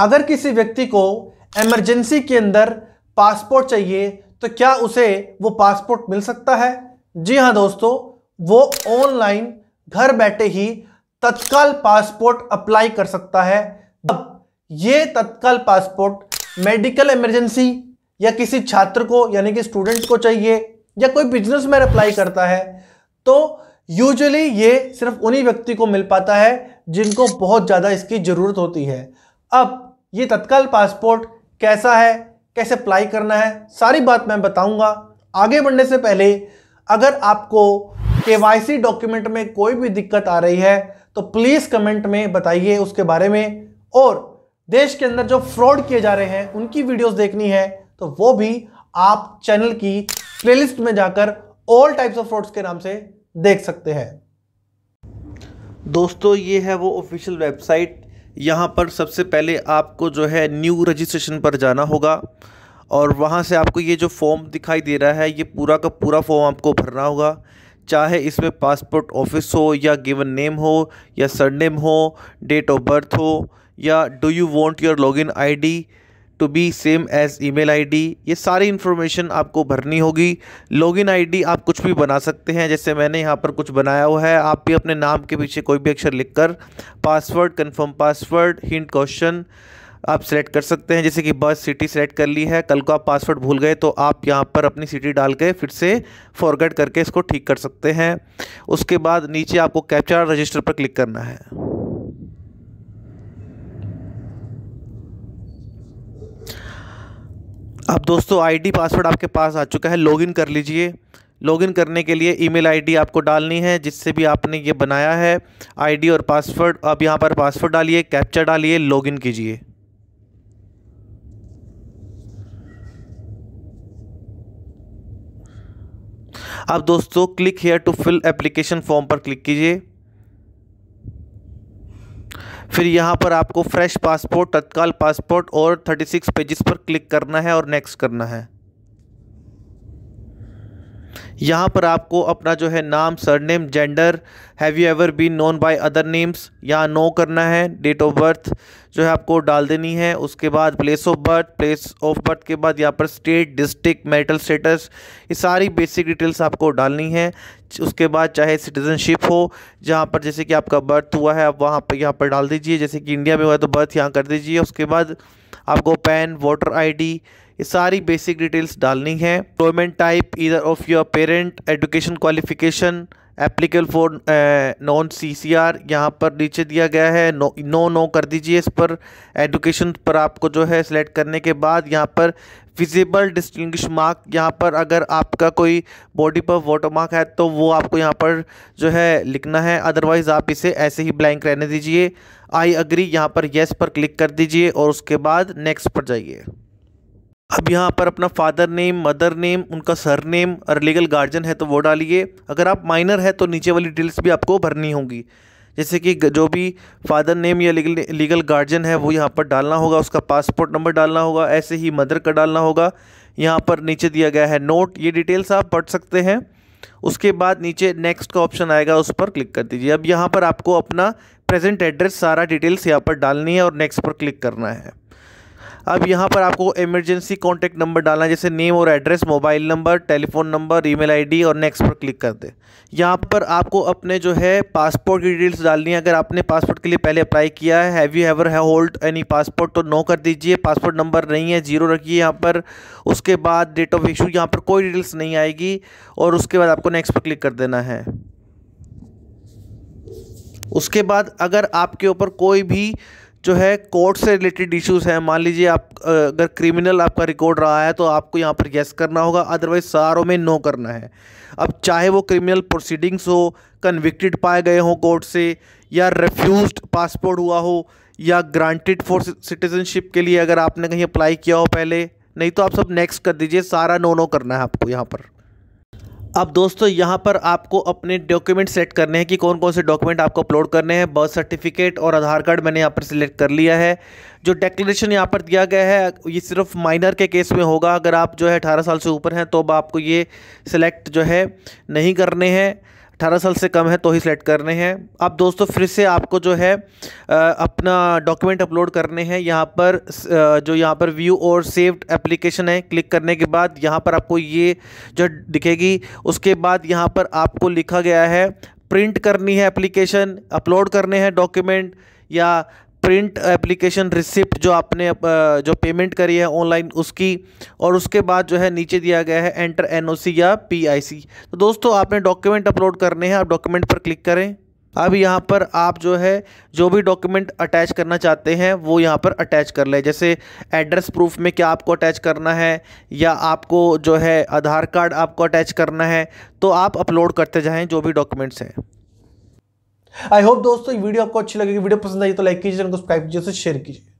अगर किसी व्यक्ति को एमरजेंसी के अंदर पासपोर्ट चाहिए तो क्या उसे वो पासपोर्ट मिल सकता है जी हाँ दोस्तों वो ऑनलाइन घर बैठे ही तत्काल पासपोर्ट अप्लाई कर सकता है अब ये तत्काल पासपोर्ट मेडिकल इमरजेंसी या किसी छात्र को यानी कि स्टूडेंट को चाहिए या कोई बिजनेसमैन अप्लाई करता है तो यूजुअली ये सिर्फ उन्हीं व्यक्ति को मिल पाता है जिनको बहुत ज़्यादा इसकी ज़रूरत होती है अब ये तत्काल पासपोर्ट कैसा है कैसे अप्लाई करना है सारी बात मैं बताऊंगा आगे बढ़ने से पहले अगर आपको के डॉक्यूमेंट में कोई भी दिक्कत आ रही है तो प्लीज़ कमेंट में बताइए उसके बारे में और देश के अंदर जो फ्रॉड किए जा रहे हैं उनकी वीडियोस देखनी है तो वो भी आप चैनल की प्लेलिस्ट में जाकर ऑल टाइप्स ऑफ फ्रॉड्स के नाम से देख सकते हैं दोस्तों ये है वो ऑफिशियल वेबसाइट यहाँ पर सबसे पहले आपको जो है न्यू रजिस्ट्रेशन पर जाना होगा और वहाँ से आपको ये जो फॉर्म दिखाई दे रहा है ये पूरा का पूरा फॉर्म आपको भरना होगा चाहे इसमें पासपोर्ट ऑफिस हो या गिवन नेम हो या सरनेम हो डेट ऑफ बर्थ हो या do you want your login ID to be same as email ID ये सारी इन्फॉर्मेशन आपको भरनी होगी लॉगिन आईडी आप कुछ भी बना सकते हैं जैसे मैंने यहाँ पर कुछ बनाया हुआ है आप भी अपने नाम के पीछे कोई भी अक्षर लिखकर password confirm password hint question आप सेलेक्ट कर सकते हैं जैसे कि बस सिटी सेलेक्ट कर ली है कल को आप पासवर्ड भूल गए तो आप यहाँ पर अपनी सिटी डाल के फिर से फॉरगेट करके इसको ठीक कर सकते हैं उसके बाद नीचे आपको कैप्चर रजिस्टर पर क्लिक करना है अब दोस्तों आईडी पासवर्ड आपके पास आ चुका है लॉगिन कर लीजिए लॉगिन करने के लिए ईमेल आईडी आपको डालनी है जिससे भी आपने ये बनाया है आईडी और पासवर्ड अब यहाँ पर पासवर्ड डालिए कैप्चा डालिए लॉगिन कीजिए अब दोस्तों click here to fill application form पर क्लिक कीजिए फिर यहाँ पर आपको फ्रेश पासपोर्ट तत्काल पासपोर्ट और 36 पेजेस पर क्लिक करना है और नेक्स्ट करना है यहाँ पर आपको अपना जो है नाम surname gender have you ever been known by other names यहाँ नो करना है डेट ऑफ बर्थ जो है आपको डाल देनी है उसके बाद place of birth place of birth के बाद यहाँ पर स्टेट डिस्ट्रिक्ट मेरिटल स्टेटस ये सारी बेसिक डिटेल्स आपको डालनी है उसके बाद चाहे सिटीजनशिप हो जहाँ पर जैसे कि आपका बर्थ हुआ है आप वहाँ पर यहाँ पर डाल दीजिए जैसे कि इंडिया में हुआ है तो बर्थ यहाँ कर दीजिए उसके बाद आपको पैन वोटर आई ये सारी बेसिक डिटेल्स डालनी है एम्प्लॉयमेंट टाइप इधर of your parent education qualification applicable for non C C R यहाँ पर नीचे दिया गया है नो नो नो कर दीजिए इस पर एडुकेशन पर आपको जो है सिलेक्ट करने के बाद यहाँ पर विजिबल डिस्टिंग्विश मार्क यहाँ पर अगर आपका कोई बॉडी पर वोटर मार्क है तो वो आपको यहाँ पर जो है लिखना है अदरवाइज़ आप इसे ऐसे ही ब्लैंक रहने दीजिए आई अग्री यहाँ पर येस पर क्लिक कर दीजिए और उसके बाद नेक्स्ट पर जाइए अब यहाँ पर अपना फादर नेम मदर नेम उनका सर नेम और लीगल गार्जियन है तो वो डालिए अगर आप माइनर है तो नीचे वाली डिटेल्स भी आपको भरनी होगी जैसे कि जो भी फादर नेम या लीगल लीगल गार्जियन है वो यहाँ पर डालना होगा उसका पासपोर्ट नंबर डालना होगा ऐसे ही मदर का डालना होगा यहाँ पर नीचे दिया गया है नोट ये डिटेल्स आप पढ़ सकते हैं उसके बाद नीचे नेक्स्ट का ऑप्शन आएगा उस पर क्लिक कर दीजिए अब यहाँ पर आपको अपना प्रेजेंट एड्रेस सारा डिटेल्स यहाँ पर डालनी है और नेक्स्ट पर क्लिक करना है अब यहाँ पर आपको इमरजेंसी कॉन्टैक्ट नंबर डालना है जैसे नेम और address mobile number telephone number email ID और नेक्स्ट पर क्लिक कर दे यहाँ पर आपको अपने जो है पासपोर्ट की डिटेल्स डालनी है अगर आपने पासपोर्ट के लिए पहले अप्लाई किया है हैव यू हैवर है होल्ड एनी पासपोर्ट तो नो कर दीजिए पासपोर्ट नंबर नहीं है जीरो रखिए यहाँ पर उसके बाद डेट ऑफ इशू यहाँ पर कोई डिटेल्स नहीं आएगी और उसके बाद आपको नेक्स्ट पर क्लिक कर देना है उसके बाद अगर आपके ऊपर कोई भी जो है कोर्ट से रिलेटेड इश्यूज हैं मान लीजिए आप अगर क्रिमिनल आपका रिकॉर्ड रहा है तो आपको यहाँ पर येस करना होगा अदरवाइज सारों में नो करना है अब चाहे वो क्रिमिनल प्रोसीडिंग्स हो कन्विक्टेड पाए गए हों कोर्ट से या रेफ्यूज पासपोर्ट हुआ हो या ग्रांटेड फॉर सिटीजनशिप के लिए अगर आपने कहीं अप्लाई किया हो पहले नहीं तो आप सब नेक्स्ट कर दीजिए सारा नो नो करना है आपको यहाँ पर अब दोस्तों यहाँ पर आपको अपने डॉक्यूमेंट सेट करने हैं कि कौन कौन से डॉक्यूमेंट आपको अपलोड करने हैं बर्थ सर्टिफिकेट और आधार कार्ड मैंने यहाँ पर सिलेक्ट कर लिया है जो डेक्लेशन यहाँ पर दिया गया है ये सिर्फ माइनर के केस में होगा अगर आप जो है अठारह साल से ऊपर हैं तो अब आपको ये सिलेक्ट जो है नहीं करने हैं अट्ठारह साल से कम है तो ही सेलेक्ट करने हैं आप दोस्तों फिर से आपको जो है अपना डॉक्यूमेंट अपलोड करने हैं यहाँ पर जो यहाँ पर व्यू और सेव्ड एप्लीकेशन है क्लिक करने के बाद यहाँ पर आपको ये जो दिखेगी उसके बाद यहाँ पर आपको लिखा गया है प्रिंट करनी है एप्लीकेशन अपलोड करने हैं डॉक्यूमेंट या प्रिंट एप्लीकेशन रिसिप्ट जो आपने जो पेमेंट करी है ऑनलाइन उसकी और उसके बाद जो है नीचे दिया गया है एंटर एनओसी या पीआईसी तो दोस्तों आपने डॉक्यूमेंट अपलोड करने हैं आप डॉक्यूमेंट पर क्लिक करें अब यहाँ पर आप जो है जो भी डॉक्यूमेंट अटैच करना चाहते हैं वो यहाँ पर अटैच कर लें जैसे एड्रेस प्रूफ में क्या आपको अटैच करना है या आपको जो है आधार कार्ड आपको अटैच करना है तो आप अपलोड करते जाएँ जो भी डॉक्यूमेंट्स हैं आई होप दोस्तों वीडियो आपको अच्छी लगेगी वीडियो पसंद आई तो लाइक कीजिए चैनल को सब्सक्राइब कीजिए शेयर कीजिए